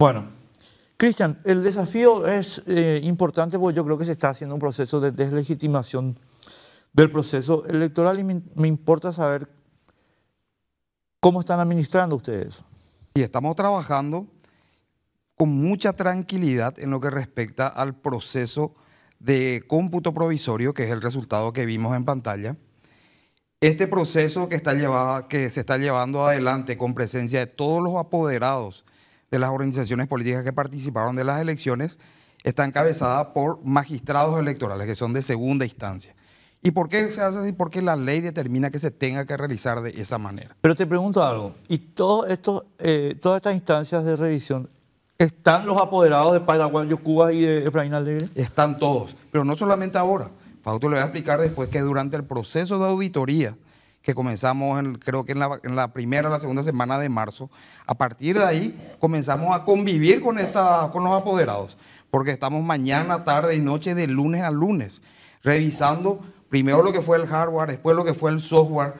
Bueno, Cristian, el desafío es eh, importante porque yo creo que se está haciendo un proceso de deslegitimación del proceso electoral y me, importa saber cómo están administrando ustedes. Y estamos trabajando con mucha tranquilidad en lo que respecta al proceso de cómputo provisorio, que es el resultado que vimos en pantalla. Este proceso que, está que se está llevando adelante con presencia de todos los apoderados de las organizaciones políticas que participaron de las elecciones está encabezada por magistrados electorales que son de segunda instancia. ¿Y por qué se hace así? Porque la ley determina que se tenga que realizar de esa manera. Pero te pregunto algo, ¿y todo esto, eh, todas estas instancias de revisión están los apoderados de de Cuba y de Efraín Alegre? Están todos, pero no solamente ahora. Fausto le voy a explicar después que durante el proceso de auditoría que comenzamos creo que en la, primera o la segunda semana de marzo. A partir de ahí comenzamos a convivir con, esta, con los apoderados, porque estamos mañana, tarde y noche, de lunes a lunes, revisando primero lo que fue el hardware, después lo que fue el software,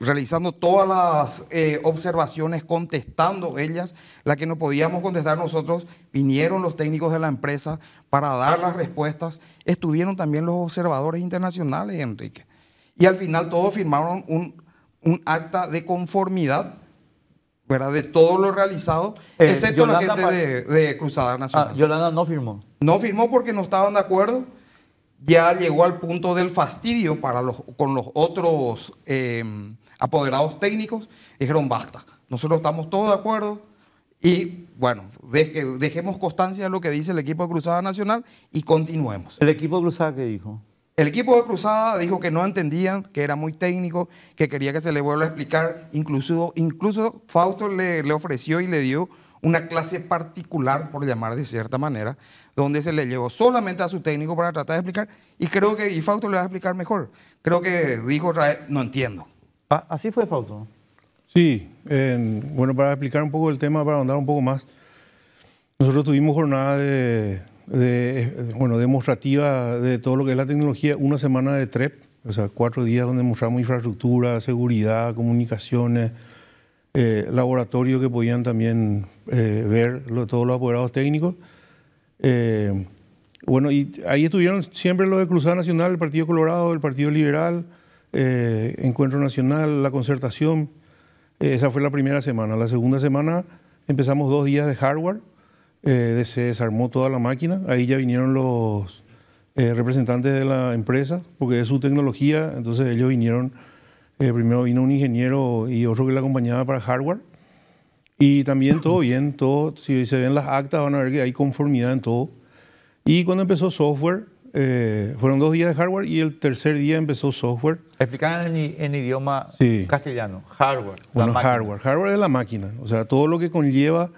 realizando todas las eh, observaciones, contestando ellas, las que no podíamos contestar nosotros, vinieron los técnicos de la empresa para dar las respuestas, estuvieron también los observadores internacionales, Enrique. Y al final todos firmaron un, acta de conformidad ¿verdad? de todo lo realizado, eh, excepto la gente de, Cruzada Nacional. Ah, Yolanda no firmó. No firmó porque no estaban de acuerdo. Ya llegó al punto del fastidio para los, con los otros eh, apoderados técnicos. Dijeron, basta, nosotros estamos todos de acuerdo. Y bueno, dejemos constancia de lo que dice el equipo de Cruzada Nacional y continuemos. ¿El equipo de Cruzada qué dijo? El equipo de Cruzada dijo que no entendían, que era muy técnico, que quería que se le vuelva a explicar. Incluso, incluso Fausto le, ofreció y le dio una clase particular, por llamar de cierta manera, donde se le llevó solamente a su técnico para tratar de explicar. Y creo que y Fausto le va a explicar mejor. Creo que dijo, no entiendo. Ah, así fue Fausto. Sí, bueno, para explicar un poco el tema, para ahondar un poco más, nosotros tuvimos jornada de de, bueno, demostrativa de todo lo que es la tecnología, una semana de TREP, o sea, cuatro días donde mostramos infraestructura, seguridad, comunicaciones, eh, laboratorio que podían también eh, ver todos los apoderados técnicos. Eh, bueno, y ahí estuvieron siempre los de Cruzada Nacional, el Partido Colorado, el Partido Liberal, Encuentro Nacional, la concertación. esa fue la primera semana. La segunda semana empezamos dos días de hardware se eh, desarmó toda la máquina, ahí ya vinieron los eh, representantes de la empresa, porque es su tecnología, entonces ellos vinieron, eh, primero vino un ingeniero y otro que le acompañaba para hardware, y también todo bien, todo, si se ven las actas van a ver que hay conformidad en todo. Y cuando empezó software, fueron dos días de hardware y el tercer día empezó software. Explicaban en, idioma castellano, hardware. Bueno, hardware. Hardware es la máquina, o sea, todo lo que conlleva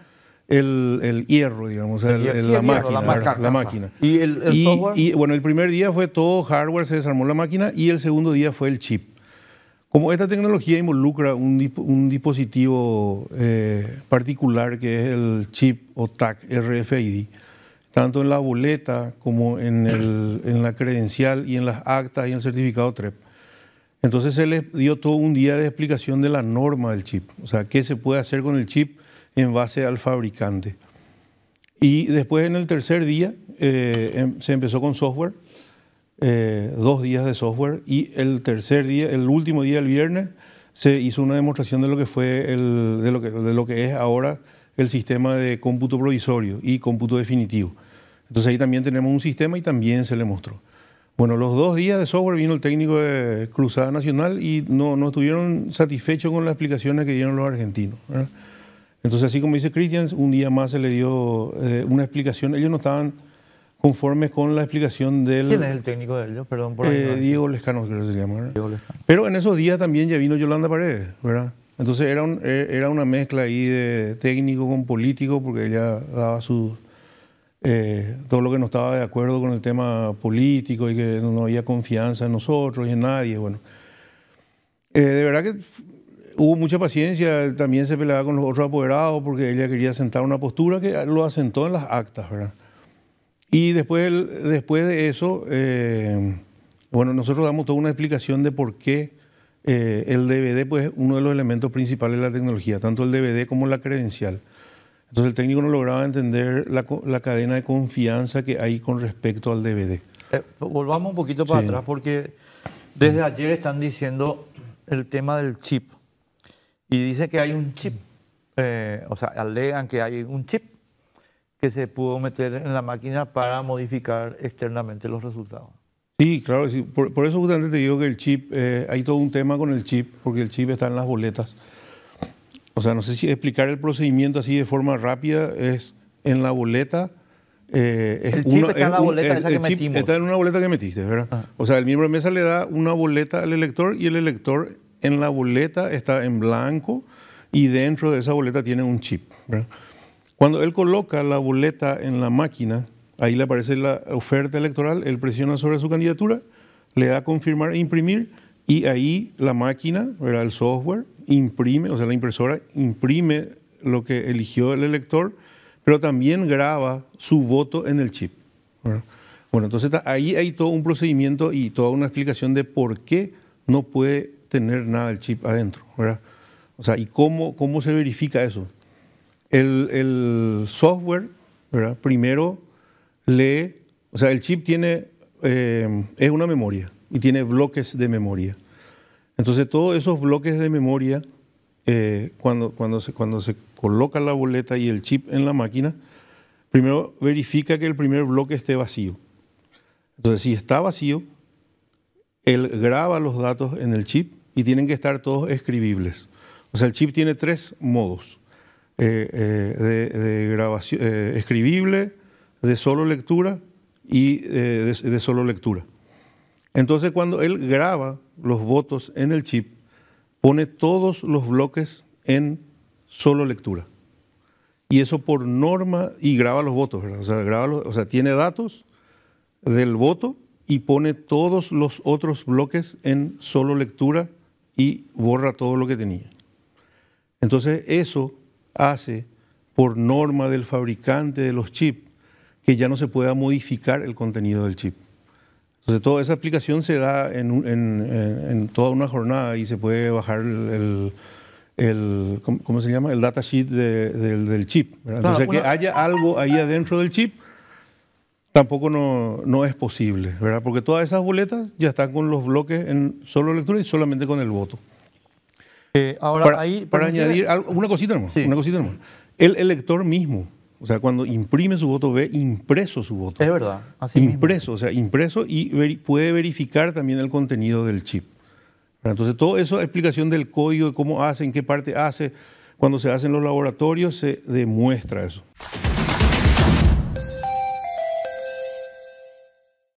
el, hierro, digamos, el, la, máquina, la, máquina. ¿Y el, bueno, el primer día fue todo hardware, se desarmó la máquina y el segundo día fue el chip. Como esta tecnología involucra un, un dispositivo eh, particular que es el chip o TAC RFID, tanto en la boleta como en, el, en, la credencial y en las actas y en el certificado TREP. Entonces se les dio todo un día de explicación de la norma del chip, o sea, qué se puede hacer con el chip, en base al fabricante. Y después en el tercer día eh, em, se empezó con software, eh, dos días de software, y el tercer día, el último día, del viernes, se hizo una demostración de lo que fue de, lo lo que es ahora el sistema de cómputo provisorio y cómputo definitivo. Entonces ahí también tenemos un sistema y también se le mostró. Bueno, los dos días de software vino el técnico de Cruzada Nacional y no, estuvieron satisfechos con las explicaciones que dieron los argentinos. Entonces, así como dice Christians, un día más se le dio eh, una explicación. Ellos no estaban conformes con la explicación del... ¿Quién es el técnico de ellos? Perdón por eh, Diego Lescano, creo que se llama. Pero en esos días también ya vino Yolanda Paredes, ¿verdad? Entonces era, eh, era una mezcla ahí de técnico con político, porque ella daba su... todo lo que no estaba de acuerdo con el tema político y que no había confianza en nosotros y en nadie, bueno. de verdad que hubo mucha paciencia, también se peleaba con los otros apoderados porque ella quería sentar una postura que lo asentó en las actas, ¿verdad? Y después, después de eso, eh, bueno, nosotros damos toda una explicación de por qué eh, el DVD pues, es uno de los elementos principales de la tecnología, tanto el DVD como la credencial. Entonces el técnico no lograba entender la, cadena de confianza que hay con respecto al DVD. Eh, volvamos un poquito para atrás porque desde ayer están diciendo el tema del chip. Y dice que hay un chip, eh, o sea, alegan que hay un chip que se pudo meter en la máquina para modificar externamente los resultados. Sí, claro, Por, eso justamente te digo que el chip, eh, hay todo un tema con el chip, porque el chip está en las boletas. O sea, no sé si explicar el procedimiento así de forma rápida es en la boleta. Eh, el chip está en la boleta esa que metimos. Está en una boleta que metiste, ¿verdad? Ah. O sea, el miembro de mesa le da una boleta al elector y el elector en la boleta está en blanco y dentro de esa boleta tiene un chip. Cuando él coloca la boleta en la máquina, ahí le aparece la oferta electoral, él presiona sobre su candidatura, le da confirmar e imprimir y ahí la máquina, el software, imprime, o sea, la impresora imprime lo que eligió el elector, pero también graba su voto en el chip. Bueno, entonces ahí hay todo un procedimiento y toda una explicación de por qué no puede tener nada del chip adentro, ¿verdad? O sea, ¿y cómo, cómo se verifica eso? El, el software, ¿verdad? Primero lee, o sea, el chip tiene, eh, es una memoria y tiene bloques de memoria. Entonces, todos esos bloques de memoria, eh, cuando, cuando, se, cuando se coloca la boleta y el chip en la máquina, primero verifica que el primer bloque esté vacío. Entonces, si está vacío, él graba los datos en el chip y tienen que estar todos escribibles. O sea, el chip tiene tres modos. Eh, eh, de, grabación, eh, escribible, de solo lectura y de, solo lectura. Entonces cuando él graba los votos en el chip, pone todos los bloques en solo lectura. Y eso por norma, y graba los votos, O, sea, o sea, tiene datos del voto y pone todos los otros bloques en solo lectura y borra todo lo que tenía. Entonces eso hace por norma del fabricante de los chips que ya no se pueda modificar el contenido del chip. Entonces toda esa aplicación se da en, toda una jornada y se puede bajar el, ¿cómo se llama? El datasheet del, chip. ¿verdad? Entonces que haya algo ahí adentro del chip tampoco no, no, es posible, ¿verdad? Porque todas esas boletas ya están con los bloques en solo lectura y solamente con el voto. Eh, ahora, para, ahí, para añadir algo, una cosita hermano, una cosita hermano. El elector mismo, o sea, cuando imprime su voto, ve impreso su voto. Es verdad, así Impreso, o sea, impreso y puede verificar también el contenido del chip. Entonces, todo eso, explicación del código, de cómo hace, en qué parte hace, cuando se hacen los laboratorios, se demuestra eso.